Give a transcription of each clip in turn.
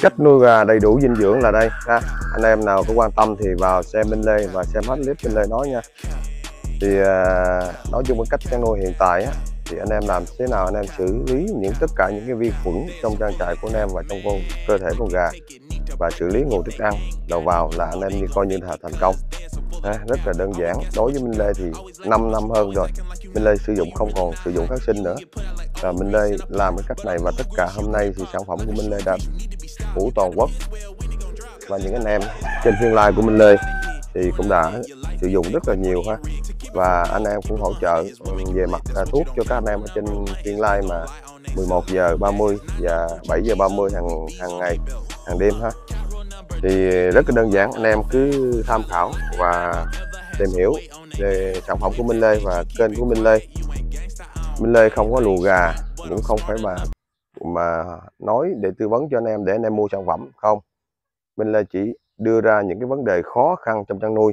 cách nuôi gà đầy đủ dinh dưỡng là đây ha anh em nào có quan tâm thì vào xem bên lê và xem hết clip bên lê nói nha thì à, nói chung với cách chăn nuôi hiện tại á, thì anh em làm thế nào anh em xử lý những tất cả những cái vi khuẩn trong trang trại của anh em và trong cơ thể con gà và xử lý nguồn thức ăn đầu vào là anh em như coi như là thành công rất là đơn giản đối với Minh Lê thì 5 năm hơn rồi Minh Lê sử dụng không còn sử dụng kháng sinh nữa và Minh Lê làm cái cách này và tất cả hôm nay thì sản phẩm của Minh Lê đã phủ toàn quốc và những anh em trên phiên live của Minh Lê thì cũng đã sử dụng rất là nhiều ha và anh em cũng hỗ trợ ừ, về mặt à, thuốc cho các anh em ở trên phiên live mà 11 giờ 30 và 7 giờ 30 hàng hàng ngày hàng đêm ha thì rất là đơn giản anh em cứ tham khảo và tìm hiểu về sản phẩm của Minh Lê và kênh của Minh Lê Minh Lê không có lùa gà cũng không phải mà mà nói để tư vấn cho anh em để anh em mua sản phẩm không Minh Lê chỉ đưa ra những cái vấn đề khó khăn trong chăn nuôi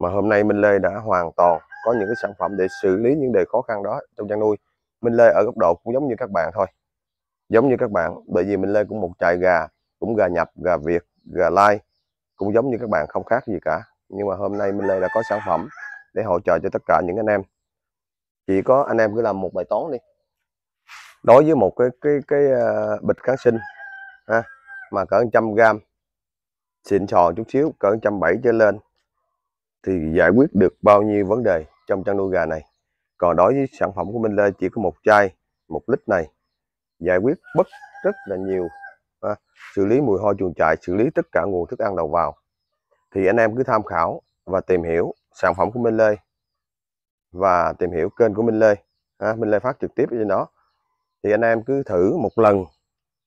mà hôm nay Minh Lê đã hoàn toàn có những cái sản phẩm để xử lý những đề khó khăn đó trong chăn nuôi Minh Lê ở góc độ cũng giống như các bạn thôi giống như các bạn bởi vì Minh Lê cũng một trại gà cũng gà nhập gà Việt gà lai cũng giống như các bạn không khác gì cả nhưng mà hôm nay Minh Lê đã có sản phẩm để hỗ trợ cho tất cả những anh em chỉ có anh em cứ làm một bài toán đi đối với một cái cái cái uh, bịch kháng sinh ha mà cỡ 100 gram xịn sò chút xíu cỡ 170 trở lên thì giải quyết được bao nhiêu vấn đề trong chăn nuôi gà này còn đối với sản phẩm của Minh Lê chỉ có một chai một lít này giải quyết bất rất là nhiều ha. xử lý mùi hôi chuồng trại xử lý tất cả nguồn thức ăn đầu vào thì anh em cứ tham khảo và tìm hiểu sản phẩm của Minh Lê và tìm hiểu kênh của Minh Lê ha, Minh Lê phát trực tiếp trên đó thì anh em cứ thử một lần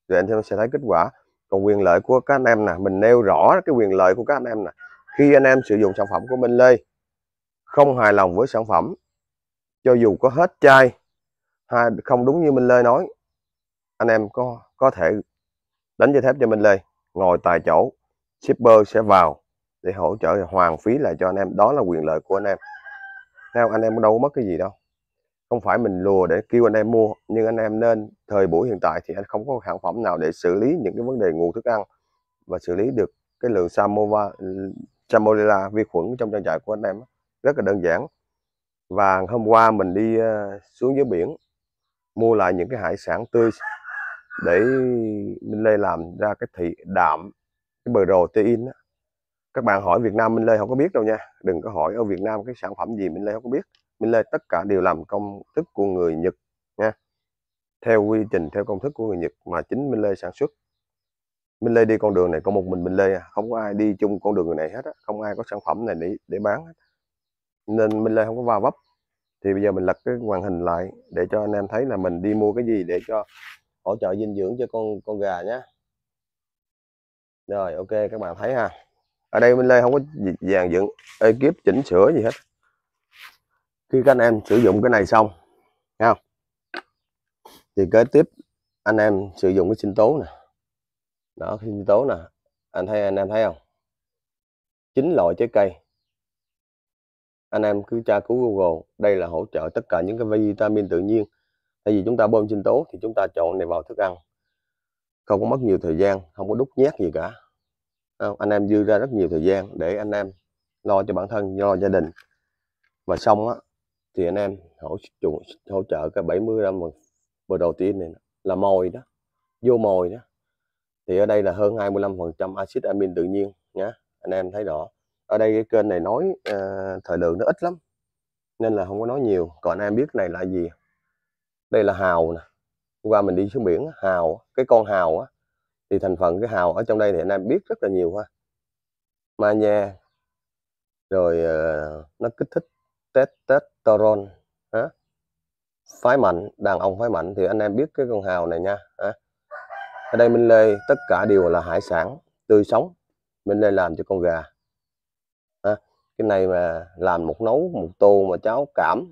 rồi anh em sẽ thấy kết quả còn quyền lợi của các anh em nè mình nêu rõ cái quyền lợi của các anh em nè khi anh em sử dụng sản phẩm của Minh Lê không hài lòng với sản phẩm cho dù có hết chai hay không đúng như Minh Lê nói anh em có có thể đánh dây thép cho Minh Lê ngồi tại chỗ shipper sẽ vào để hỗ trợ hoàn phí lại cho anh em đó là quyền lợi của anh em theo anh em đâu mất cái gì đâu không phải mình lùa để kêu anh em mua nhưng anh em nên thời buổi hiện tại thì anh không có sản phẩm nào để xử lý những cái vấn đề nguồn thức ăn và xử lý được cái lượng samova salmonella vi khuẩn trong trang trại của anh em rất là đơn giản và hôm qua mình đi ờ, xuống dưới biển mua lại những cái hải sản tươi để mình lên làm ra cái thị đạm cái protein đó các bạn hỏi Việt Nam Minh Lê không có biết đâu nha đừng có hỏi ở Việt Nam cái sản phẩm gì Minh Lê không có biết Minh Lê tất cả đều làm công thức của người Nhật nha theo quy trình theo công thức của người Nhật mà chính Minh Lê sản xuất Minh Lê đi con đường này có một mình Minh Lê à. không có ai đi chung con đường này hết không ai có sản phẩm này để, để bán nên Minh Lê không có va vấp thì bây giờ mình lật cái màn hình lại để cho anh em thấy là mình đi mua cái gì để cho hỗ trợ dinh dưỡng cho con con gà nhé rồi ok các bạn thấy ha ở đây bên Lê không có dàn dựng ekip chỉnh sửa gì hết khi các anh em sử dụng cái này xong nghe không thì kế tiếp anh em sử dụng cái sinh tố nè đó sinh tố nè anh thấy anh em thấy không chín loại trái cây anh em cứ tra cứu Google đây là hỗ trợ tất cả những cái vitamin tự nhiên tại vì chúng ta bơm sinh tố thì chúng ta trộn này vào thức ăn không có mất nhiều thời gian không có đút nhét gì cả không? anh em dư ra rất nhiều thời gian để anh em lo cho bản thân lo gia đình và xong á thì anh em hỗ trợ hỗ trợ cái 70 năm vừa đầu tiên này là mồi đó vô mồi đó thì ở đây là hơn 25 phần trăm axit amin tự nhiên nhá anh em thấy rõ ở đây cái kênh này nói uh, thời lượng nó ít lắm nên là không có nói nhiều còn anh em biết này là gì đây là hào nè hôm qua mình đi xuống biển hào cái con hào á thì thành phần cái hào ở trong đây thì anh em biết rất là nhiều ha magie rồi uh, nó kích thích testosterone á phái mạnh đàn ông phái mạnh thì anh em biết cái con hào này nha hả? ở đây Minh Lê tất cả đều là hải sản tươi sống Minh Lê làm cho con gà hả? cái này mà làm một nấu một tô mà cháu cảm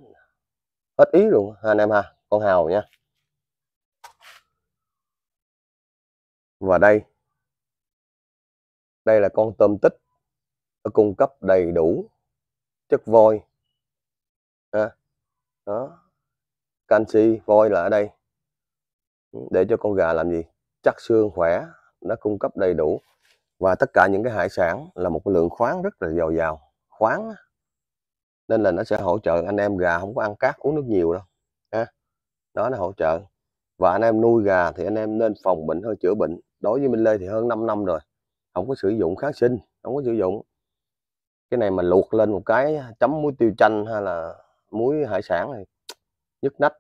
hết ý luôn anh em ha con hào nha và đây đây là con tôm tích nó cung cấp đầy đủ chất vôi à, đó canxi vôi là ở đây để cho con gà làm gì chắc xương khỏe nó cung cấp đầy đủ và tất cả những cái hải sản là một cái lượng khoáng rất là dồi dào khoáng nên là nó sẽ hỗ trợ anh em gà không có ăn cát uống nước nhiều đâu ha đó nó hỗ trợ và anh em nuôi gà thì anh em nên phòng bệnh hơn chữa bệnh đối với Minh Lê thì hơn 5 năm rồi không có sử dụng kháng sinh không có sử dụng cái này mà luộc lên một cái à, chấm muối tiêu chanh hay là muối hải sản này nhức nách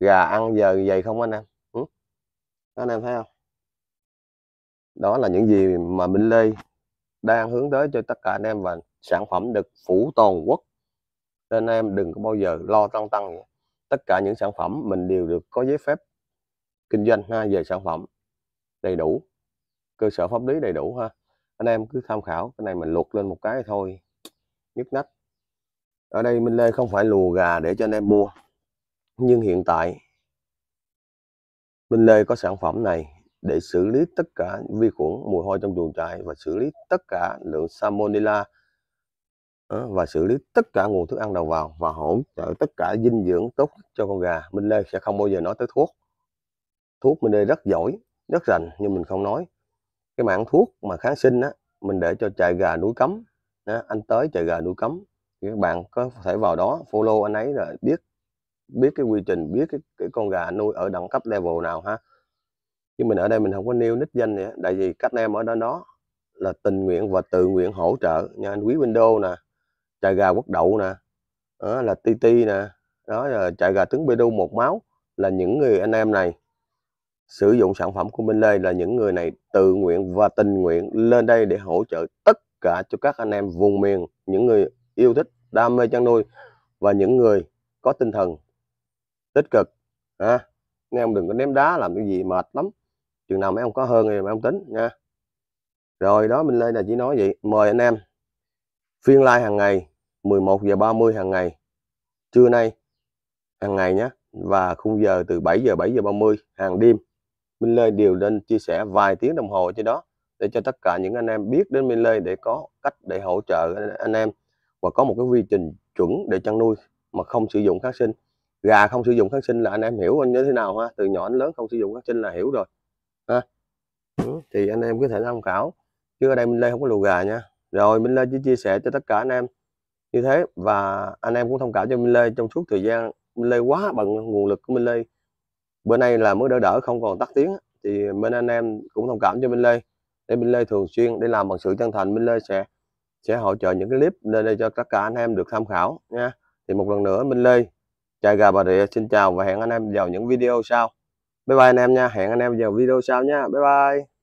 gà ăn giờ vậy không anh em ừ? anh em thấy không đó là những gì mà Minh Lê đang hướng tới cho tất cả anh em và sản phẩm được phủ toàn quốc nên em đừng có bao giờ lo tăng tăng tất cả những sản phẩm mình đều được có giấy phép kinh doanh ha về sản phẩm đầy đủ cơ sở pháp lý đầy đủ ha anh em cứ tham khảo cái này mình luộc lên một cái thôi nhức nách ở đây Minh Lê không phải lùa gà để cho anh em mua nhưng hiện tại Minh Lê có sản phẩm này để xử lý tất cả vi khuẩn mùi hôi trong chuồng trại và xử lý tất cả lượng salmonella ờ, và xử lý tất cả nguồn thức ăn đầu vào và hỗ trợ tất cả dinh dưỡng tốt cho con gà Minh Lê sẽ không bao giờ nói tới thuốc thuốc Minh Lê rất giỏi rất rành nhưng mình không nói cái mảng thuốc mà kháng sinh á mình để cho chạy gà núi cấm đó, anh tới chạy gà núi cấm các bạn có thể vào đó follow anh ấy rồi biết biết cái quy trình biết cái, cái con gà nuôi ở đẳng cấp level nào ha chứ mình ở đây mình không có nêu nick danh nữa tại vì các em ở đó đó là tình nguyện và tự nguyện hỗ trợ nha anh quý window nè chạy gà quốc đậu nè đó là tt nè đó là chạy gà tướng bê đu một máu là những người anh em này sử dụng sản phẩm của Minh Lê là những người này tự nguyện và tình nguyện lên đây để hỗ trợ tất cả cho các anh em vùng miền, những người yêu thích, đam mê chăn nuôi và những người có tinh thần tích cực. À, mấy ông đừng có ném đá làm cái gì mệt lắm. Chừng nào mấy ông có hơn thì mấy ông tính nha. Rồi đó Minh Lê là chỉ nói vậy. Mời anh em phiên live hàng ngày 11 giờ 30 hàng ngày trưa nay hàng ngày nhé và khung giờ từ 7 giờ 7 giờ 30 hàng đêm Minh Lê đều nên chia sẻ vài tiếng đồng hồ cho đó để cho tất cả những anh em biết đến Minh Lê để có cách để hỗ trợ anh em và có một cái quy trình chuẩn để chăn nuôi mà không sử dụng kháng sinh gà không sử dụng kháng sinh là anh em hiểu anh như thế nào ha từ nhỏ đến lớn không sử dụng kháng sinh là hiểu rồi ha ừ, thì anh em có thể tham khảo chứ ở đây Minh Lê không có lùa gà nha rồi Minh Lê chỉ chia sẻ cho tất cả anh em như thế và anh em cũng thông cảm cho Minh Lê trong suốt thời gian Minh Lê quá bận nguồn lực của Minh Lê bữa nay là mới đỡ đỡ không còn tắt tiếng thì bên anh em cũng thông cảm cho Minh Lê để Minh Lê thường xuyên để làm bằng sự chân thành Minh Lê sẽ sẽ hỗ trợ những cái clip lên đây cho tất cả anh em được tham khảo nha thì một lần nữa Minh Lê chạy gà Bà Rịa xin chào và hẹn anh em vào những video sau bye bye anh em nha hẹn anh em vào video sau nha bye bye